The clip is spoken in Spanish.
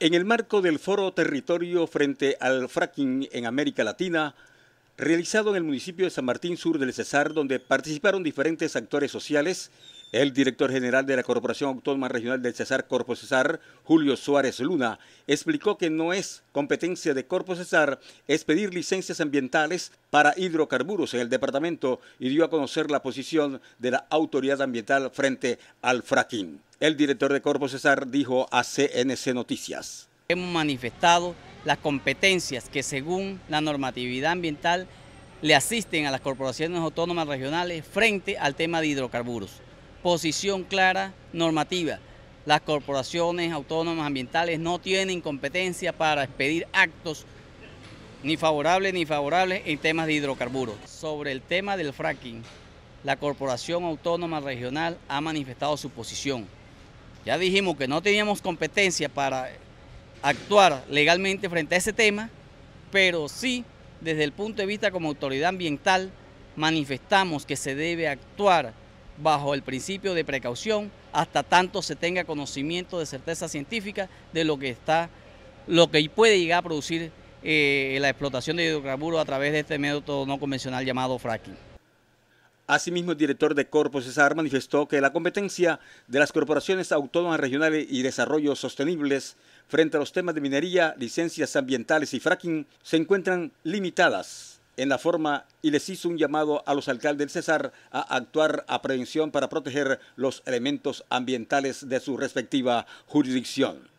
En el marco del foro Territorio frente al fracking en América Latina, realizado en el municipio de San Martín Sur del Cesar, donde participaron diferentes actores sociales, el director general de la Corporación Autónoma Regional del Cesar Corpo Cesar, Julio Suárez Luna, explicó que no es competencia de Corpo Cesar expedir licencias ambientales para hidrocarburos en el departamento y dio a conocer la posición de la autoridad ambiental frente al fracking. El director de Corpo Cesar dijo a CNC Noticias. Hemos manifestado las competencias que según la normatividad ambiental le asisten a las corporaciones autónomas regionales frente al tema de hidrocarburos posición clara normativa. Las corporaciones autónomas ambientales no tienen competencia para expedir actos ni favorables ni favorables en temas de hidrocarburos. Sobre el tema del fracking, la Corporación Autónoma Regional ha manifestado su posición. Ya dijimos que no teníamos competencia para actuar legalmente frente a ese tema, pero sí, desde el punto de vista como autoridad ambiental, manifestamos que se debe actuar bajo el principio de precaución hasta tanto se tenga conocimiento de certeza científica de lo que está, lo que puede llegar a producir eh, la explotación de hidrocarburos a través de este método no convencional llamado fracking. Asimismo, el director de Corpo Cesar manifestó que la competencia de las corporaciones autónomas regionales y desarrollo sostenibles frente a los temas de minería, licencias ambientales y fracking se encuentran limitadas en la forma y les hizo un llamado a los alcaldes del Cesar a actuar a prevención para proteger los elementos ambientales de su respectiva jurisdicción.